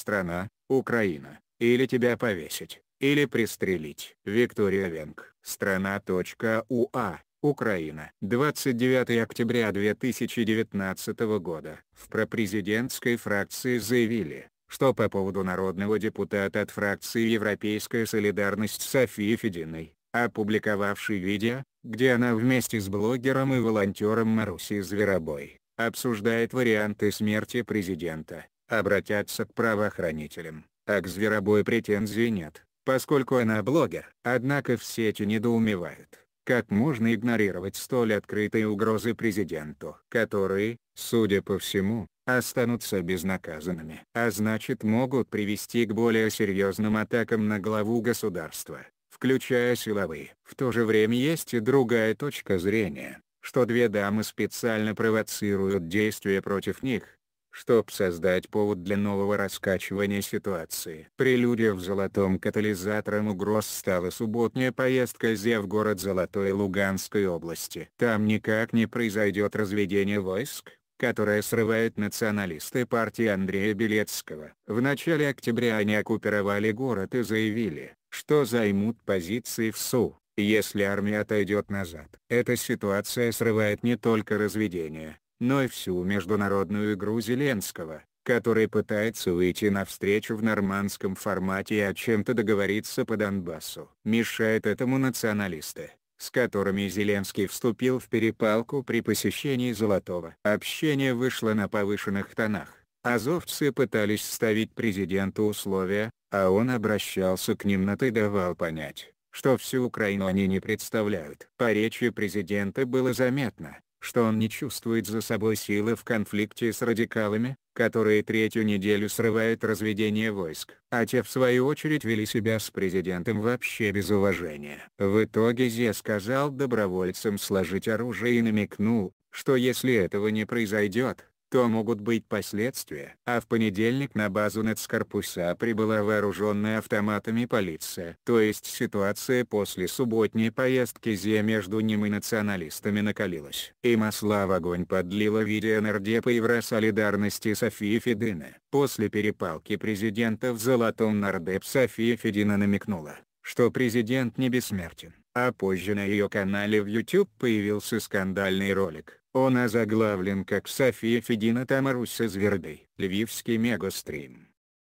страна, Украина, или тебя повесить, или пристрелить. Виктория Венг, страна.уа, а. Украина. 29 октября 2019 года. В пропрезидентской фракции заявили, что по поводу народного депутата от фракции «Европейская солидарность» Софии Фединой, опубликовавшей видео, где она вместе с блогером и волонтером Маруси Зверобой, обсуждает варианты смерти президента, обратятся к правоохранителям, а к зверобою претензий нет, поскольку она блогер. Однако в сети недоумевают, как можно игнорировать столь открытые угрозы президенту, которые, судя по всему, останутся безнаказанными, а значит могут привести к более серьезным атакам на главу государства, включая силовые. В то же время есть и другая точка зрения, что две дамы специально провоцируют действия против них, чтобы создать повод для нового раскачивания ситуации. Прелюдия в «Золотом катализатором» угроз стала субботняя поездка зе в город Золотой Луганской области. Там никак не произойдет разведение войск, которое срывают националисты партии Андрея Белецкого. В начале октября они оккупировали город и заявили, что займут позиции в СУ если армия отойдет назад. Эта ситуация срывает не только разведение, но и всю международную игру Зеленского, который пытается выйти навстречу в нормандском формате и о чем-то договориться по Донбассу. Мешают этому националисты, с которыми Зеленский вступил в перепалку при посещении Золотого. Общение вышло на повышенных тонах. Азовцы пытались ставить президенту условия, а он обращался к ним на «ты» давал понять, что всю Украину они не представляют. По речи президента было заметно, что он не чувствует за собой силы в конфликте с радикалами, которые третью неделю срывают разведение войск. А те в свою очередь вели себя с президентом вообще без уважения. В итоге Зе сказал добровольцам сложить оружие и намекнул, что если этого не произойдет, то могут быть последствия. А в понедельник на базу нацкорпуса прибыла вооруженная автоматами полиция. То есть ситуация после субботней поездки Зе между ним и националистами накалилась. И масла в огонь подлила в виде нардепа Евросолидарности Софии Федина. После перепалки президента в Золотом нардеп София Федина намекнула, что президент не бессмертен. А позже на ее канале в YouTube появился скандальный ролик он озаглавлен как София Федина та Маруся Зверди. Мегастрим. мегастрім.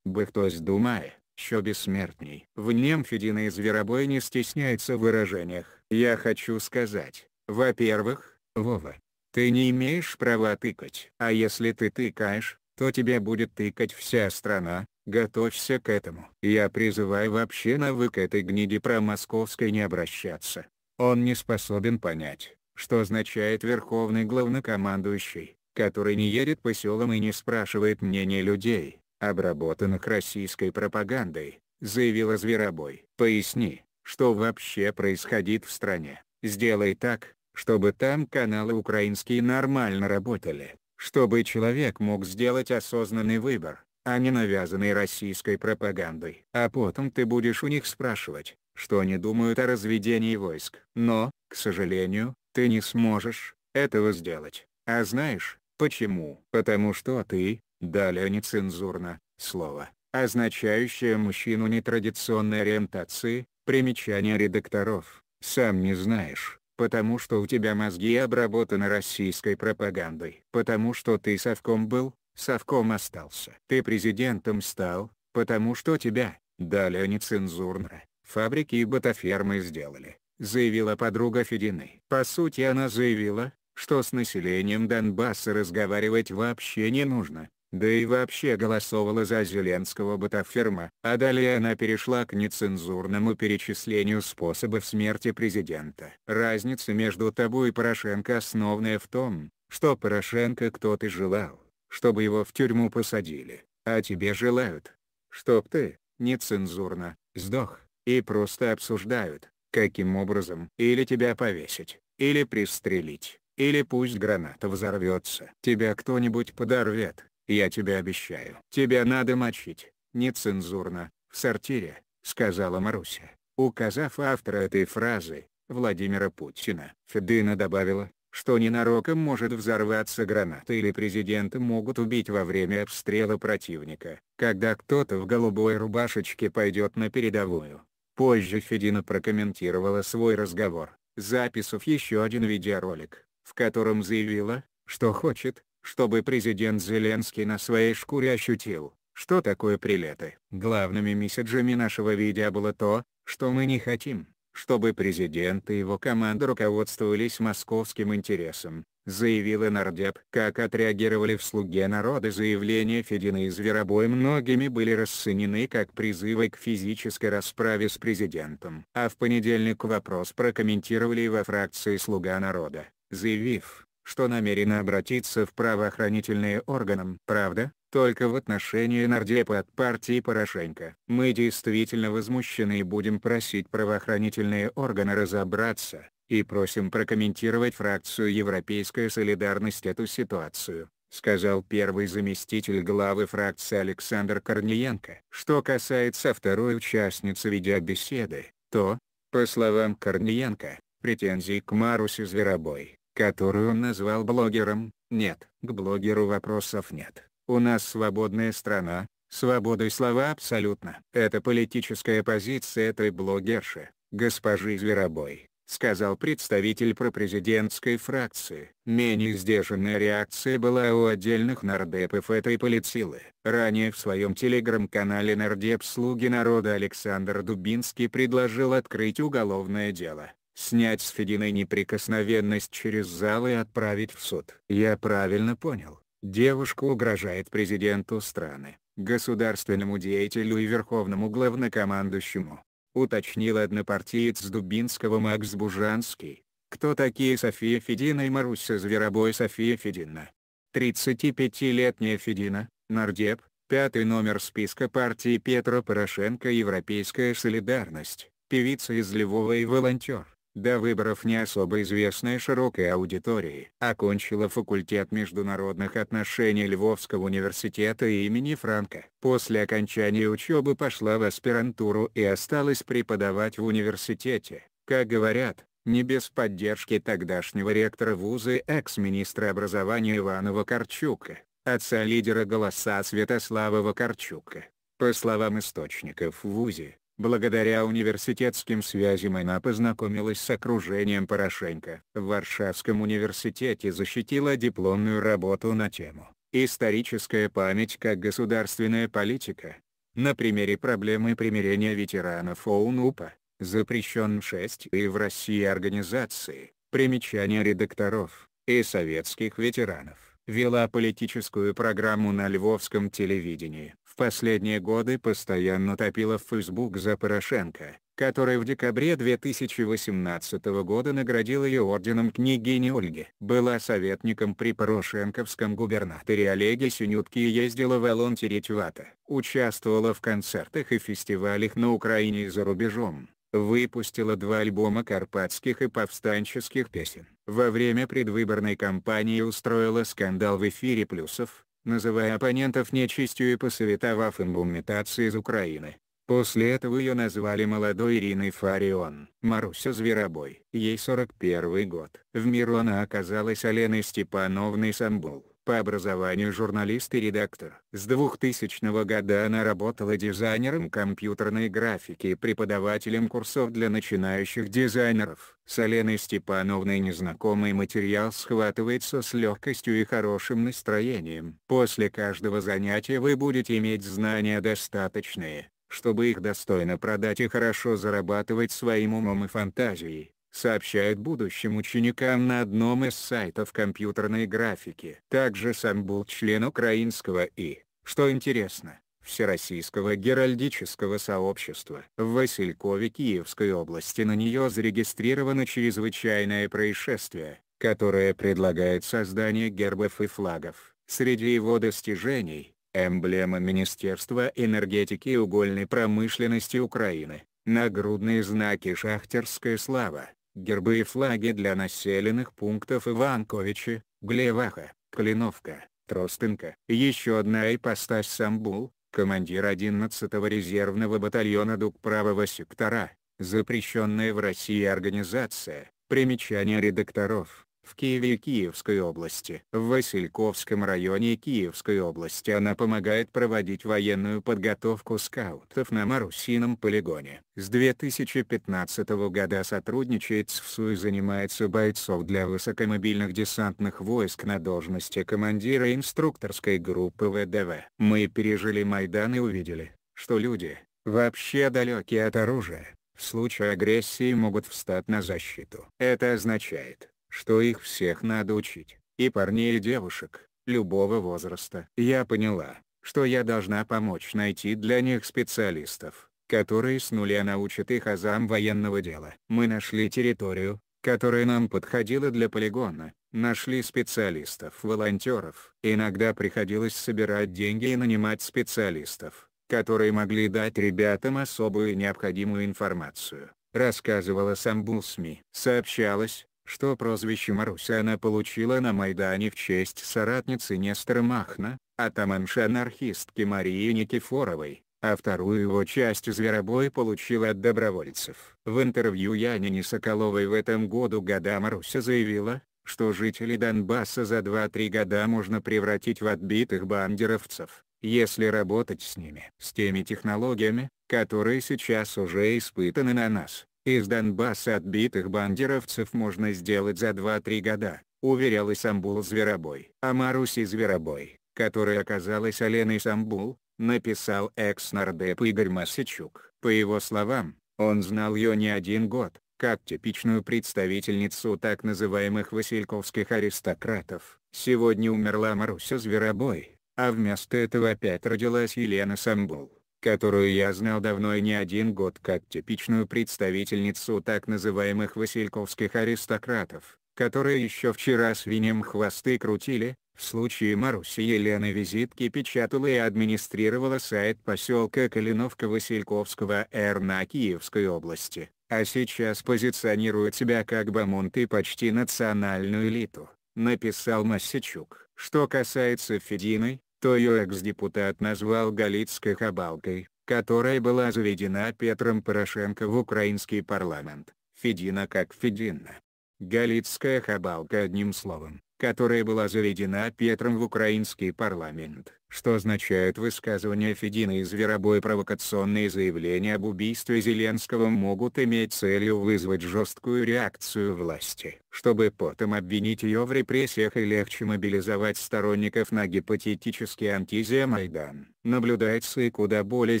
Бо хтось думає, що безсмертній. В нем Федина и Зверобой не стесняется в выражениях. Я хочу сказать, во-первых, Вова, ты не имеешь права тыкать. А если ты тыкаешь, то тебе будет тыкать вся страна, готовься к этому. Я призываю вообще навык этой гниди про московской не обращаться. Он не способен понять, что означает верховный главнокомандующий, который не едет по селам и не спрашивает мнения людей, обработанных российской пропагандой, заявила Зверобой. Поясни, что вообще происходит в стране. Сделай так, чтобы там каналы украинские нормально работали, чтобы человек мог сделать осознанный выбор, а не навязанный российской пропагандой. А потом ты будешь у них спрашивать, что они думают о разведении войск. Но, к сожалению, ты не сможешь этого сделать. А знаешь, почему? Потому что ты, далее нецензурно, слово, означающее мужчину нетрадиционной ориентации, примечание редакторов, сам не знаешь, потому что у тебя мозги обработаны российской пропагандой. Потому что ты совком был, совком остался. Ты президентом стал, потому что тебя, далее нецензурно, фабрики и ботафермы сделали заявила подруга Федины. По сути она заявила, что с населением Донбасса разговаривать вообще не нужно, да и вообще голосовала за Зеленского Батаферма. А далее она перешла к нецензурному перечислению способов смерти президента. Разница между тобой и Порошенко основная в том, что Порошенко кто-то желал, чтобы его в тюрьму посадили, а тебе желают, чтоб ты, нецензурно, сдох, и просто обсуждают, Каким образом? Или тебя повесить, или пристрелить, или пусть граната взорвется. Тебя кто-нибудь подорвет, я тебе обещаю. Тебя надо мочить, нецензурно, в сортире, сказала Маруся, указав автора этой фразы, Владимира Путина. Федына добавила, что ненароком может взорваться граната или президента могут убить во время обстрела противника, когда кто-то в голубой рубашечке пойдет на передовую. Позже Федина прокомментировала свой разговор, записав еще один видеоролик, в котором заявила, что хочет, чтобы президент Зеленский на своей шкуре ощутил, что такое прилеты. Главными месседжами нашего видео было то, что мы не хотим, чтобы президент и его команда руководствовались московским интересом, заявила нардеп. Как отреагировали в «Слуге народа» заявления Федина и Зверобой многими были расценены как призывы к физической расправе с президентом. А в понедельник вопрос прокомментировали и во фракции «Слуга народа», заявив, что намерена обратиться в правоохранительные органы. Правда, только в отношении нардепа от партии Порошенко. Мы действительно возмущены и будем просить правоохранительные органы разобраться, и просим прокомментировать фракцию «Европейская солидарность» эту ситуацию, сказал первый заместитель главы фракции Александр Корниенко. Что касается второй участницы видеобеседы, то, по словам Корниенко, претензий к Марусе Зверобой, которую он назвал блогером, нет. К блогеру вопросов нет. У нас свободная страна, свободой слова абсолютно. Это политическая позиция этой блогерши, госпожи Зверобой сказал представитель пропрезидентской фракции. Менее сдержанная реакция была у отдельных нардепов этой политсилы. Ранее в своем телеграм-канале нардеп «Слуги народа» Александр Дубинский предложил открыть уголовное дело, снять с Фединой неприкосновенность через зал и отправить в суд. Я правильно понял, девушка угрожает президенту страны государственному деятелю и верховному главнокомандующему уточнил однопартиец Дубинского Макс Бужанский. Кто такие София Федина и Маруся Зверобой София Федина? 35-летняя Федина, нардеп, пятый номер списка партии Петра Порошенко «Европейская солидарность», певица из Львова и волонтер до выборов не особо известная широкой аудитории. Окончила факультет международных отношений Львовского университета имени Франка. После окончания учебы пошла в аспирантуру и осталась преподавать в университете. Как говорят, не без поддержки тогдашнего ректора вуза и экс-министра образования Иванова Вакарчука, отца лидера «Голоса» Святослава Вакарчука. По словам источников в ВУЗе, Благодаря университетским связям она познакомилась с окружением Порошенко. В Варшавском университете защитила дипломную работу на тему «Историческая память как государственная политика». На примере проблемы примирения ветеранов ОУНУПа, запрещен 6 и в России организации, примечания редакторов, и советских ветеранов, вела политическую программу на львовском телевидении. В последние годы постоянно топила в Фейсбук за Порошенко, которая в декабре 2018 года наградила ее орденом княгини Ольги. Была советником при Порошенковском губернаторе Олеге Синютке и ездила волонтерить в АТО. Участвовала в концертах и фестивалях на Украине и за рубежом выпустила два альбома карпатских и повстанческих песен. Во время предвыборной кампании устроила скандал в эфире Плюсов, называя оппонентов нечистью и посоветовав им умметаться из Украины. После этого ее назвали молодой Ириной Фарион. Маруся Зверобой. Ей 41 год. В миру она оказалась Оленой Степановной Самбул по образованию журналист и редактор. С 2000 года она работала дизайнером компьютерной графики и преподавателем курсов для начинающих дизайнеров. С Аленой Степановной незнакомый материал схватывается с легкостью и хорошим настроением. После каждого занятия вы будете иметь знания достаточные, чтобы их достойно продать и хорошо зарабатывать своим умом и фантазией сообщает будущим ученикам на одном из сайтов компьютерной графики. Также сам был член украинского и, что интересно, Всероссийского геральдического сообщества. В Василькове Киевской области на нее зарегистрировано чрезвычайное происшествие, которое предлагает создание гербов и флагов. Среди его достижений – эмблема Министерства энергетики и угольной промышленности Украины, нагрудные знаки «Шахтерская слава», Гербы и флаги для населенных пунктов Иванковичи, Глеваха, Калиновка, Тростенко. Еще одна ипостась Самбул, командир 11-го резервного батальона Дуг правого сектора, запрещенная в России организация, примечание редакторов в Киеве и Киевской области. В Васильковском районе Киевской области она помогает проводить военную подготовку скаутов на Марусином полигоне. С 2015 года сотрудничает с ВСУ и занимается бойцов для высокомобильных десантных войск на должности командира инструкторской группы ВДВ. Мы пережили Майдан и увидели, что люди, вообще далекие от оружия, в случае агрессии могут встать на защиту. Это означает, что их всех надо учить, и парней и девушек, любого возраста. Я поняла, что я должна помочь найти для них специалистов, которые с нуля научат их азам военного дела. Мы нашли территорию, которая нам подходила для полигона, нашли специалистов-волонтеров. Иногда приходилось собирать деньги и нанимать специалистов, которые могли дать ребятам особую необходимую информацию, рассказывала Самбул СМИ. Сообщалось, что прозвище Маруся она получила на Майдане в честь соратницы Нестора Махна, атаманша-анархистки Марии Никифоровой, а вторую его часть «Зверобой» получила от добровольцев. В интервью Янине Соколовой в этом году года Маруся заявила, что жителей Донбасса за 2-3 года можно превратить в отбитых бандеровцев, если работать с ними. С теми технологиями, которые сейчас уже испытаны на нас, из Донбасса отбитых бандеровцев можно сделать за 2-3 года, уверял Исамбул Зверобой. а Маруси Зверобой, которая оказалась Оленой Самбул, написал экс-нардеп Игорь Масичук. По его словам, он знал ее не один год, как типичную представительницу так называемых васильковских аристократов. Сегодня умерла Маруся Зверобой, а вместо этого опять родилась Елена Самбул которую я знал давно и не один год как типичную представительницу так называемых васильковских аристократов, которые еще вчера свиньям хвосты крутили, в случае Маруси Елены визитки печатала и администрировала сайт поселка Калиновка Васильковского Р на Киевской области, а сейчас позиционирует себя как бамонт и почти национальную элиту, написал Масячук. Что касается Фединой, то ее экс-депутат назвал Галицкой хабалкой, которая была заведена Петром Порошенко в украинский парламент, Федина как Федина. Галицкая хабалка одним словом, которая была заведена Петром в украинский парламент, что означает высказывания Федина и Зверобой провокационные заявления об убийстве Зеленского могут иметь целью вызвать жесткую реакцию власти, чтобы потом обвинить ее в репрессиях и легче мобилизовать сторонников на гипотетический антиземайдан. Наблюдается и куда более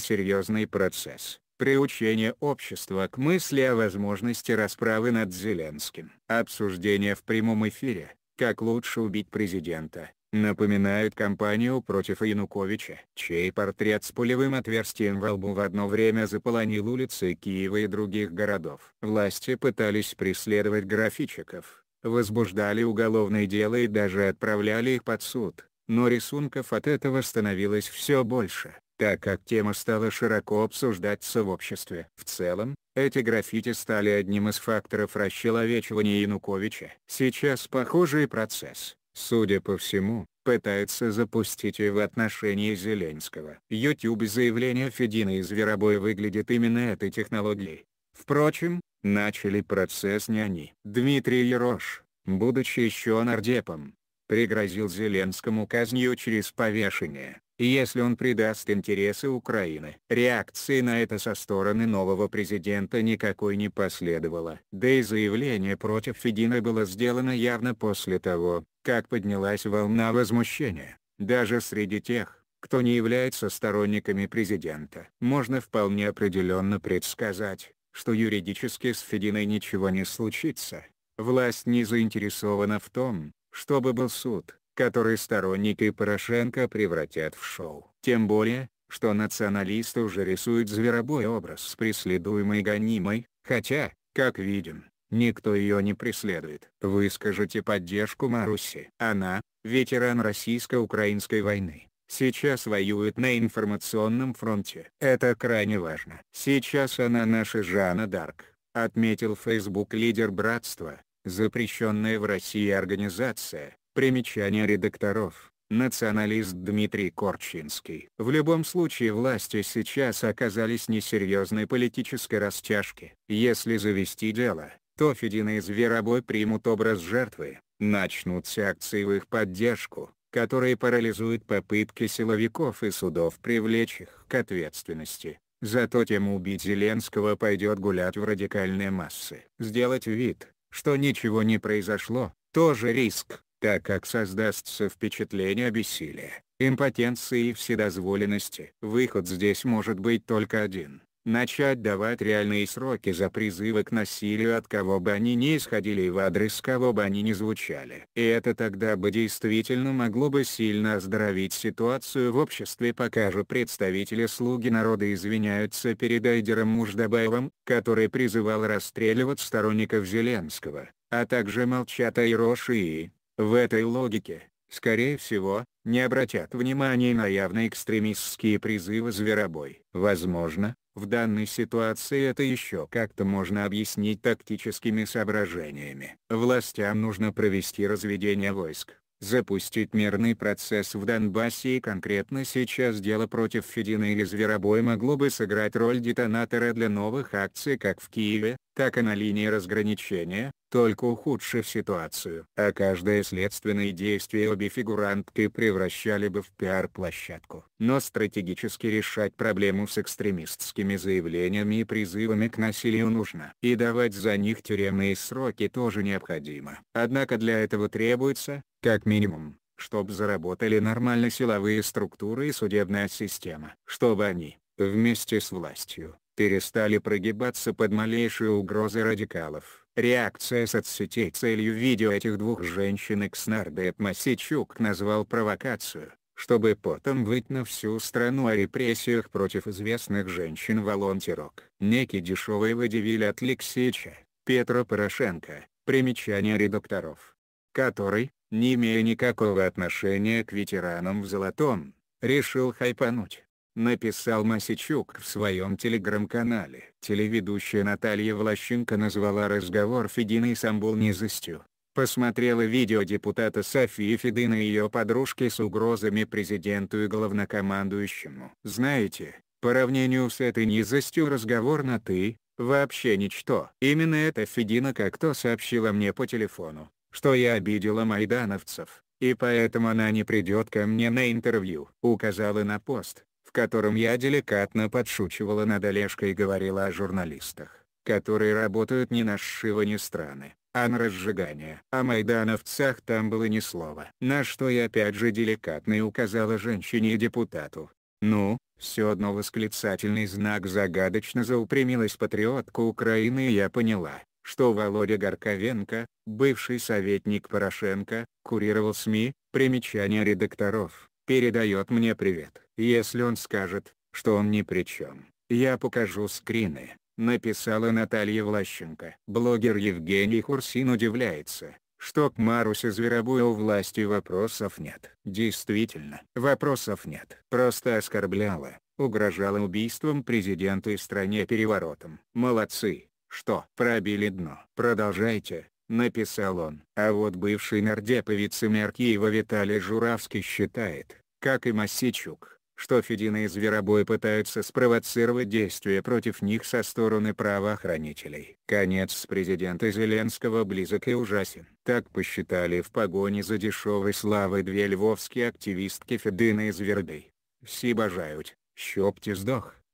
серьезный процесс, приучение общества к мысли о возможности расправы над Зеленским. Обсуждение в прямом эфире, как лучше убить президента, напоминают кампанию против Януковича, чей портрет с пулевым отверстием во лбу в одно время заполонил улицы Киева и других городов. Власти пытались преследовать графичиков, возбуждали уголовные дела и даже отправляли их под суд, но рисунков от этого становилось все больше так как тема стала широко обсуждаться в обществе. В целом, эти граффити стали одним из факторов расчеловечивания Януковича. Сейчас похожий процесс, судя по всему, пытается запустить и в отношении Зеленского. YouTube заявление Федина и Зверобоя выглядит именно этой технологией. Впрочем, начали процесс не они. Дмитрий Ерош, будучи еще нардепом, пригрозил Зеленскому казнью через повешение если он предаст интересы Украины. Реакции на это со стороны нового президента никакой не последовало. Да и заявление против Федина было сделано явно после того, как поднялась волна возмущения, даже среди тех, кто не является сторонниками президента. Можно вполне определенно предсказать, что юридически с Фединой ничего не случится. Власть не заинтересована в том, чтобы был суд, который сторонники Порошенко превратят в шоу. Тем более, что националисты уже рисуют зверобой образ преследуемой гонимой, хотя, как видим, никто ее не преследует. Выскажите поддержку Маруси. Она, ветеран российско-украинской войны, сейчас воюет на информационном фронте. Это крайне важно. Сейчас она наша Жанна Дарк, отметил Facebook лидер братства, запрещенная в России организация, Примечание редакторов. Националист Дмитрий Корчинский. В любом случае власти сейчас оказались несерьезной политической растяжки. Если завести дело, то Федина и Зверобой примут образ жертвы, начнутся акции в их поддержку, которые парализуют попытки силовиков и судов привлечь их к ответственности. Зато тем убить Зеленского пойдет гулять в радикальные массы. Сделать вид, что ничего не произошло, тоже риск так как создастся впечатление бессилия, импотенции и вседозволенности. Выход здесь может быть только один – начать давать реальные сроки за призывы к насилию от кого бы они ни исходили и в адрес кого бы они ни звучали. И это тогда бы действительно могло бы сильно оздоровить ситуацию в обществе пока же представители «Слуги народа» извиняются перед Айдером Муждабаевым, который призывал расстреливать сторонников Зеленского, а также молчат Айроши и, в этой логике, скорее всего, не обратят внимания на явно экстремистские призывы «Зверобой». Возможно, в данной ситуации это еще как-то можно объяснить тактическими соображениями. Властям нужно провести разведение войск, запустить мирный процесс в Донбассе и конкретно сейчас дело против Федина или Зверобой могло бы сыграть роль детонатора для новых акций как в Киеве, так и на линии разграничения, только ухудшив ситуацию. А каждое следственное действие обе фигурантки превращали бы в пиар-площадку. Но стратегически решать проблему с экстремистскими заявлениями и призывами к насилию нужно. И давать за них тюремные сроки тоже необходимо. Однако для этого требуется, как минимум, чтобы заработали нормально силовые структуры и судебная система. Чтобы они, вместе с властью, перестали прогибаться под малейшие угрозы радикалов. Реакция соцсетей целью видео этих двух женщин Экснардет Масичук назвал провокацию, чтобы потом выть на всю страну о репрессиях против известных женщин-волонтерок. Некий дешевый водевиль от Лексича, Петра Порошенко, примечание редакторов, который, не имея никакого отношения к ветеранам в Золотом, решил хайпануть написал Масичук в своем телеграм-канале. Телеведущая Наталья Влащенко назвала разговор Федины и Самбул низостью. Посмотрела видео депутата Софии Федина и ее подружки с угрозами президенту и главнокомандующему. Знаете, по сравнению с этой низостью разговор на «ты» — вообще ничто. Именно это Федина как-то сообщила мне по телефону, что я обидела майдановцев и поэтому она не придет ко мне на интервью. Указала на пост, в котором я деликатно подшучивала над Олежкой и говорила о журналистах, которые работают не на сшивы ни страны, а на разжигание. О а майдановцах там было ни слова. На что я опять же деликатно и указала женщине и депутату. Ну, все одно восклицательный знак загадочно заупрямилась патриотка Украины и я поняла, что Володя Горковенко, бывший советник Порошенко, курировал СМИ, примечания редакторов, передает мне привет. Если он скажет, что он ни при чем, я покажу скрины, написала Наталья Влащенко. Блогер Евгений Хурсин удивляется, что к Марусе Зверобою у власти вопросов нет. Действительно, вопросов нет. Просто оскорбляла, угрожала убийством президента и стране переворотом. Молодцы, что пробили дно. Продолжайте, написал он. А вот бывший нардеп и мэр Киева Виталий Журавский считает, как и Масичук, что Федина и Зверобой пытаются спровоцировать действия против них со стороны правоохранителей. Конец президента Зеленского близок и ужасен. Так посчитали в погоне за дешевой славой две львовские активистки Федина и Зверобой. Всі бажають, щоб ти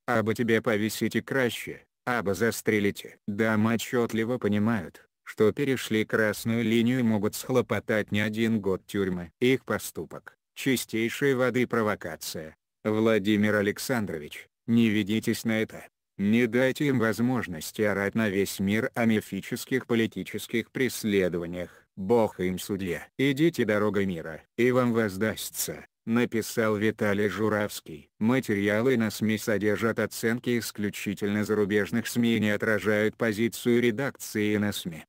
або тебе повесите краще, або застрелите. Дама отчетливо понимают, что перешли красную линию и могут схлопотать не один год тюрьмы. Их поступок чистейшей воды провокация. Владимир Александрович, не ведитесь на это. Не дайте им возможности орать на весь мир о мифических политических преследованиях. Бог им судья. Идите дорогой мира, и вам воздастся написал Виталий Журавский. Материалы на СМИ содержат оценки исключительно зарубежных СМИ и не отражают позицию редакции на СМИ.